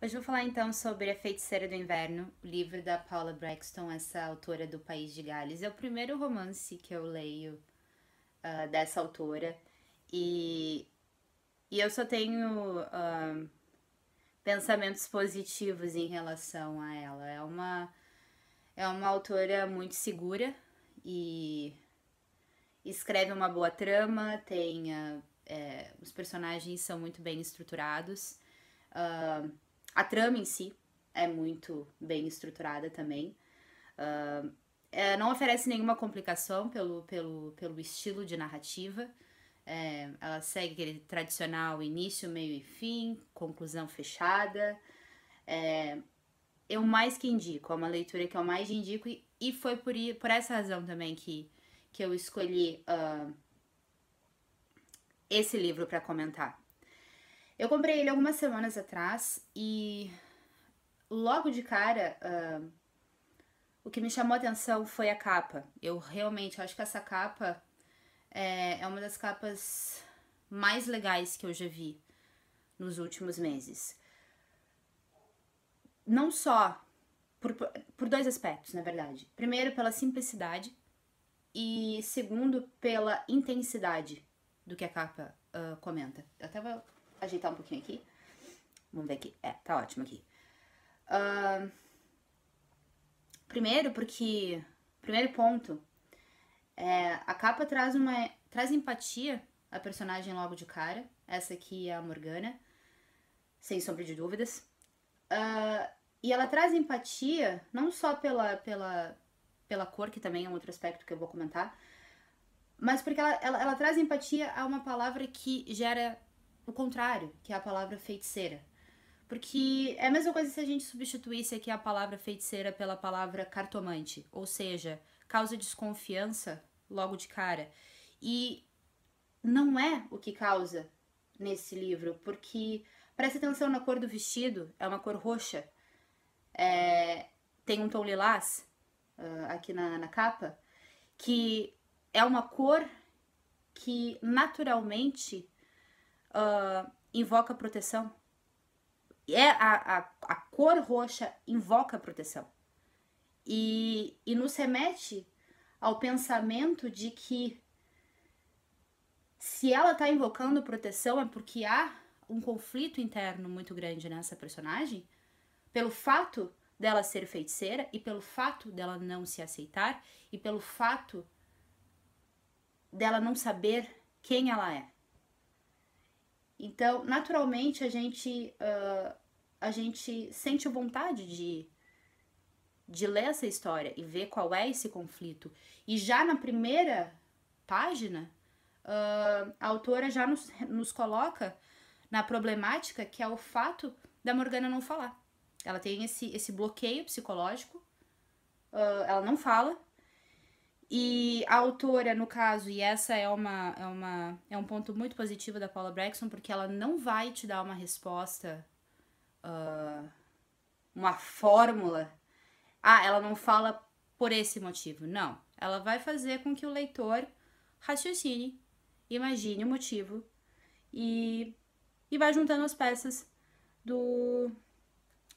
Hoje vou falar então sobre A Feiticeira do Inverno, o livro da Paula Braxton, essa autora do País de Gales. É o primeiro romance que eu leio uh, dessa autora e, e eu só tenho uh, pensamentos positivos em relação a ela. É uma, é uma autora muito segura e escreve uma boa trama, tem. Uh, é, os personagens são muito bem estruturados. Uh, a trama em si é muito bem estruturada também. Uh, é, não oferece nenhuma complicação pelo, pelo, pelo estilo de narrativa. É, ela segue aquele tradicional início, meio e fim, conclusão fechada. É, eu mais que indico, é uma leitura que eu mais indico, e, e foi por, por essa razão também que, que eu escolhi uh, esse livro para comentar. Eu comprei ele algumas semanas atrás e logo de cara uh, o que me chamou a atenção foi a capa. Eu realmente acho que essa capa é, é uma das capas mais legais que eu já vi nos últimos meses. Não só por, por dois aspectos, na verdade. Primeiro, pela simplicidade, e segundo, pela intensidade do que a capa uh, comenta. Eu vou ajeitar um pouquinho aqui. Vamos ver aqui. É, tá ótimo aqui. Uh, primeiro, porque. Primeiro ponto. É, a capa traz uma. traz empatia à personagem logo de cara. Essa aqui é a Morgana, sem sombra de dúvidas. Uh, e ela traz empatia não só pela, pela, pela cor, que também é um outro aspecto que eu vou comentar, mas porque ela, ela, ela traz empatia a uma palavra que gera o contrário, que é a palavra feiticeira. Porque é a mesma coisa se a gente substituísse aqui a palavra feiticeira pela palavra cartomante, ou seja, causa desconfiança logo de cara. E não é o que causa nesse livro, porque presta atenção na cor do vestido, é uma cor roxa, é, tem um tom lilás uh, aqui na, na capa, que é uma cor que naturalmente uh, invoca proteção. É a, a, a cor roxa invoca proteção. E, e nos remete ao pensamento de que se ela está invocando proteção é porque há um conflito interno muito grande nessa personagem, pelo fato dela ser feiticeira e pelo fato dela não se aceitar e pelo fato dela não saber quem ela é. Então, naturalmente, a gente, uh, a gente sente vontade de, de ler essa história e ver qual é esse conflito. E já na primeira página, uh, a autora já nos, nos coloca na problemática que é o fato da Morgana não falar. Ela tem esse, esse bloqueio psicológico, uh, ela não fala, e a autora, no caso, e essa é uma, é uma é um ponto muito positivo da Paula Braxton, porque ela não vai te dar uma resposta, uh, uma fórmula. Ah, ela não fala por esse motivo. Não. Ela vai fazer com que o leitor raciocine, imagine o motivo e, e vá juntando as peças do,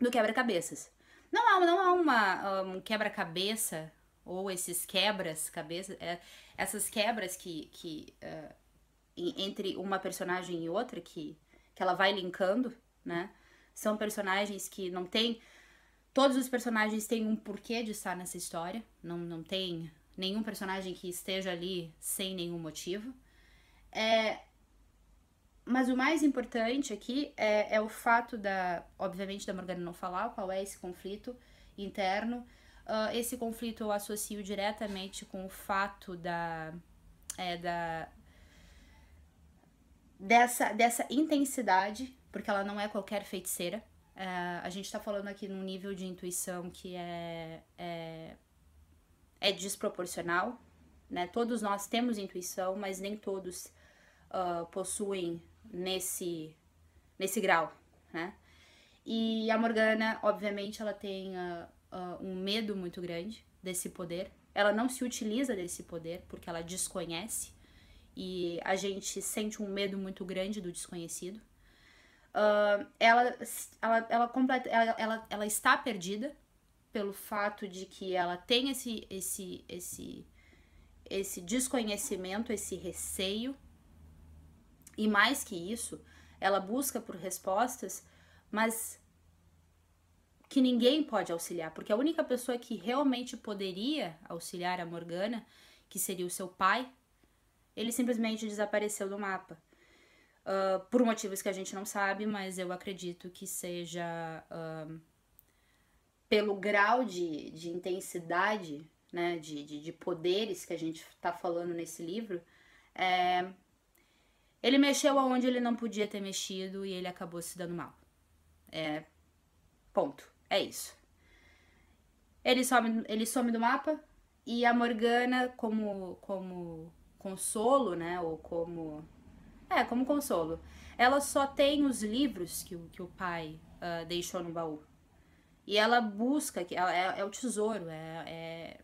do quebra-cabeças. Não há, não há uma, um quebra-cabeça ou esses quebras cabeça é, essas quebras que, que uh, entre uma personagem e outra que, que ela vai linkando né são personagens que não tem todos os personagens têm um porquê de estar nessa história não, não tem nenhum personagem que esteja ali sem nenhum motivo é mas o mais importante aqui é, é o fato da obviamente da Morgana não falar qual é esse conflito interno Uh, esse conflito eu associo diretamente com o fato da, é, da dessa, dessa intensidade, porque ela não é qualquer feiticeira. É, a gente está falando aqui num nível de intuição que é, é, é, desproporcional. Né? Todos nós temos intuição, mas nem todos uh, possuem nesse, nesse grau. Né? E a Morgana, obviamente, ela tem uh, uh, um medo muito grande desse poder. Ela não se utiliza desse poder porque ela desconhece e a gente sente um medo muito grande do desconhecido. Uh, ela, ela, ela, completa, ela, ela, ela está perdida pelo fato de que ela tem esse, esse, esse, esse desconhecimento, esse receio. E mais que isso, ela busca por respostas, mas que ninguém pode auxiliar, porque a única pessoa que realmente poderia auxiliar a Morgana, que seria o seu pai, ele simplesmente desapareceu do mapa. Uh, por motivos que a gente não sabe, mas eu acredito que seja uh, pelo grau de, de intensidade, né, de, de, de poderes que a gente está falando nesse livro, é, ele mexeu aonde ele não podia ter mexido e ele acabou se dando mal. É, ponto. É isso. Ele some, ele some do mapa e a Morgana, como, como consolo, né? Ou como. É, como consolo. Ela só tem os livros que, o, que o pai uh, deixou no baú. E ela busca, que ela, é, é o tesouro, é, é,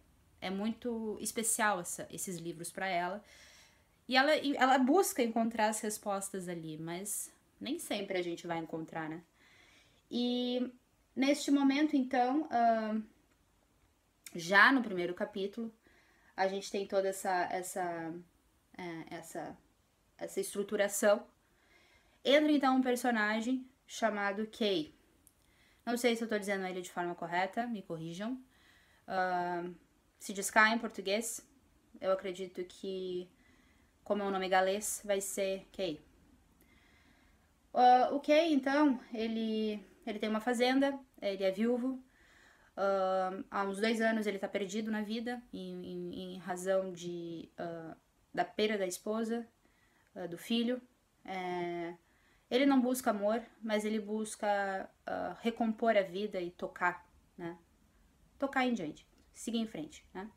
é muito especial essa, esses livros para ela. E ela, ela busca encontrar as respostas ali, mas nem sempre a gente vai encontrar, né? E Neste momento, então, uh, já no primeiro capítulo, a gente tem toda essa essa é, essa essa estruturação. Entra então um personagem chamado Kay. Não sei se eu tô dizendo ele de forma correta, me corrijam. Uh, se diz em português. Eu acredito que, como é um nome galês, vai ser Kay. Uh, o Kay, então, ele ele tem uma fazenda, ele é viúvo. Uh, há uns dois anos ele tá perdido na vida, em, em, em razão de, uh, da perda da esposa, uh, do filho. É, ele não busca amor, mas ele busca ah, recompor a vida e tocar, né? Tocar em diante, seguir em frente, né?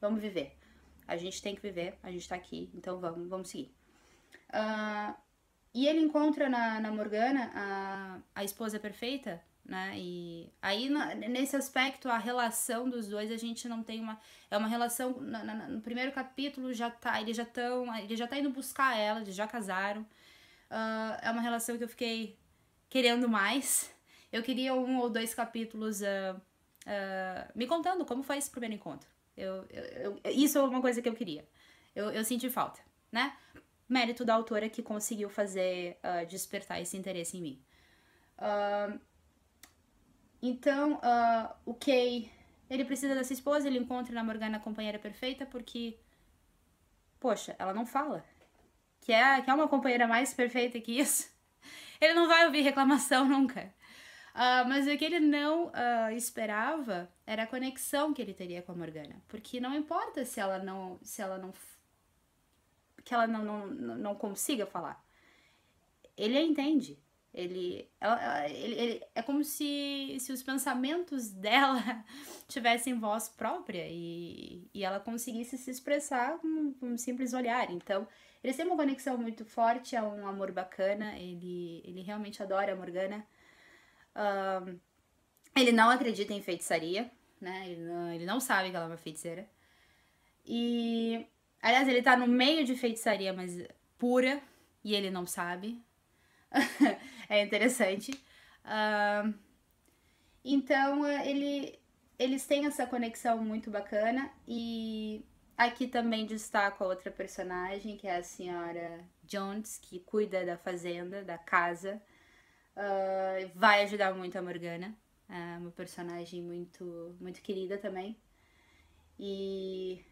Vamos viver. A gente tem que viver, a gente tá aqui, então vamos, vamos seguir. Uh, e ele encontra na, na Morgana a, a esposa perfeita, né? E aí, nesse aspecto, a relação dos dois, a gente não tem uma. É uma relação. No, no primeiro capítulo já tá. Eles já tão Ele já tá indo buscar ela, eles já casaram. Uh, é uma relação que eu fiquei querendo mais. Eu queria um ou dois capítulos uh, uh, me contando como foi esse primeiro encontro. Eu, eu, eu, isso é uma coisa que eu queria. Eu, eu senti falta, né? mérito da autora que conseguiu fazer uh, despertar esse interesse em mim. Uh, então, uh, ah, o Kay, ele precisa dessa esposa, ele encontra na Morgana a companheira perfeita, porque, poxa, ela não fala. Que é, que é uma companheira mais perfeita que isso. Ele não vai ouvir reclamação nunca. Uh, mas o que ele não uh, esperava era a conexão que ele teria com a Morgana. Porque não importa se ela não, se ela não que ela não, não, não consiga falar. Ele a entende. Ele, ela, ele, ele, é como se, se os pensamentos dela tivessem voz própria e, e ela conseguisse se expressar com um simples olhar. Então, eles têm uma conexão muito forte, é um amor bacana, ele, ele realmente adora a Morgana. Um, ele não acredita em feitiçaria, né? Ele não, ele não sabe que ela é uma feiticeira. E Aliás, ele tá no meio de feitiçaria, mas pura, e ele não sabe. é interessante. Uh, então, eh, ele, eles têm essa conexão muito bacana. E aqui também destaco a outra personagem, que é a senhora Jones, que cuida da fazenda, da casa. Uh, vai ajudar muito a Morgana. É uma personagem muito, muito querida também. E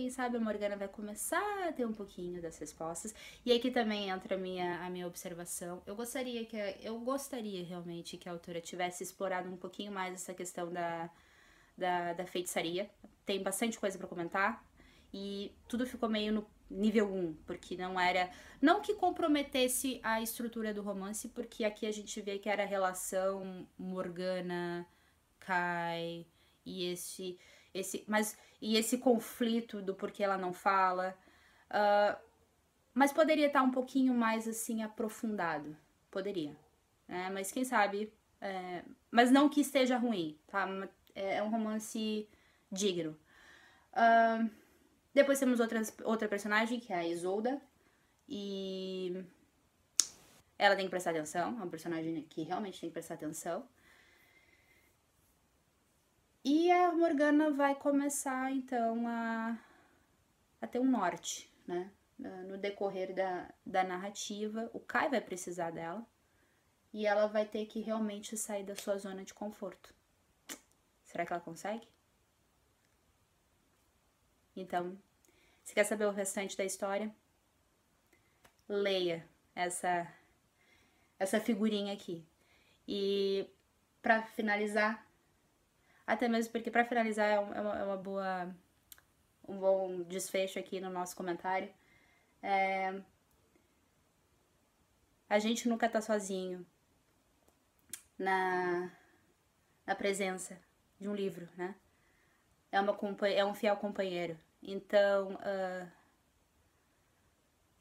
quem sabe a Morgana vai começar a ter um pouquinho das respostas. E aqui também entra a minha, a minha observação. Eu gostaria que eu gostaria realmente que a autora tivesse explorado um pouquinho mais essa questão da, da, da feitiçaria. Tem bastante coisa para comentar, e tudo ficou meio no nível 1, porque não era. Não que comprometesse a estrutura do romance, porque aqui a gente vê que era a relação Morgana, Kai e esse. Esse, mas e esse conflito do porquê ela não fala, uh, mas poderia estar um pouquinho mais assim aprofundado, poderia. Né? Mas quem sabe, é, mas não que esteja ruim, tá? É, é um romance digno. Uh, depois temos outra outra personagem que é a Isolda e ela tem que prestar atenção, é um personagem que realmente tem que prestar atenção. E a Morgana vai começar então a, a ter um norte, né? No decorrer da, da narrativa, o Kai vai precisar dela e ela vai ter que realmente sair da sua zona de conforto. Será que ela consegue? Então, se quer saber o restante da história, leia essa essa figurinha aqui. E para finalizar, até mesmo porque, para finalizar, é, é uma, é uma, boa. um bom desfecho aqui no nosso comentário. É... A gente nunca tá sozinho na, na presença de um livro, né? É, uma, é um fiel companheiro. Então, uh,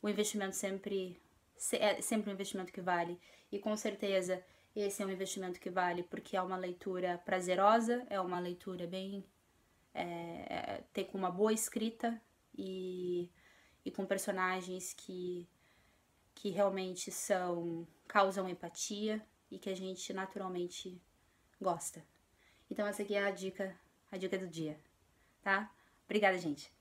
o investimento sempre é sempre um investimento que vale. E com certeza esse é um investimento que vale porque é uma leitura prazerosa, é uma leitura bem. É, é, tem com uma boa escrita e, e com personagens que, que realmente são. causam empatia e que a gente naturalmente gosta. Então essa aqui é a dica, a dica do dia, tá? Obrigada, gente.